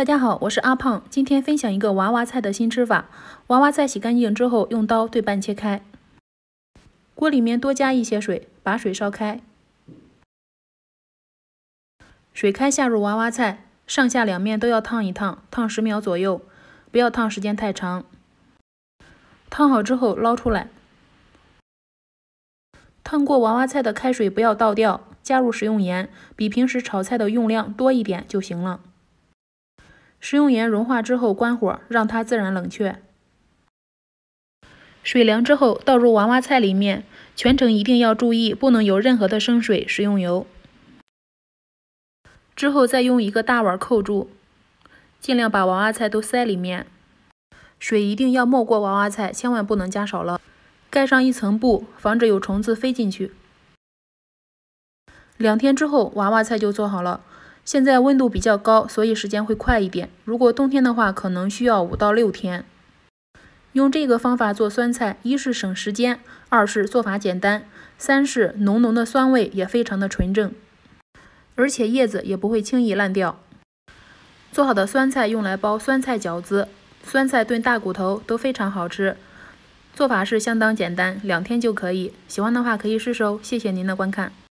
大家好，我是阿胖，今天分享一个娃娃菜的新吃法。娃娃菜洗干净之后，用刀对半切开。锅里面多加一些水，把水烧开。水开下入娃娃菜，上下两面都要烫一烫，烫十秒左右，不要烫时间太长。烫好之后捞出来。烫过娃娃菜的开水不要倒掉，加入食用盐，比平时炒菜的用量多一点就行了。食用盐融化之后关火，让它自然冷却。水凉之后倒入娃娃菜里面，全程一定要注意，不能有任何的生水、食用油。之后再用一个大碗扣住，尽量把娃娃菜都塞里面，水一定要没过娃娃菜，千万不能加少了。盖上一层布，防止有虫子飞进去。两天之后，娃娃菜就做好了。现在温度比较高，所以时间会快一点。如果冬天的话，可能需要五到六天。用这个方法做酸菜，一是省时间，二是做法简单，三是浓浓的酸味也非常的纯正，而且叶子也不会轻易烂掉。做好的酸菜用来包酸菜饺子、酸菜炖大骨头都非常好吃，做法是相当简单，两天就可以。喜欢的话可以试试哦，谢谢您的观看。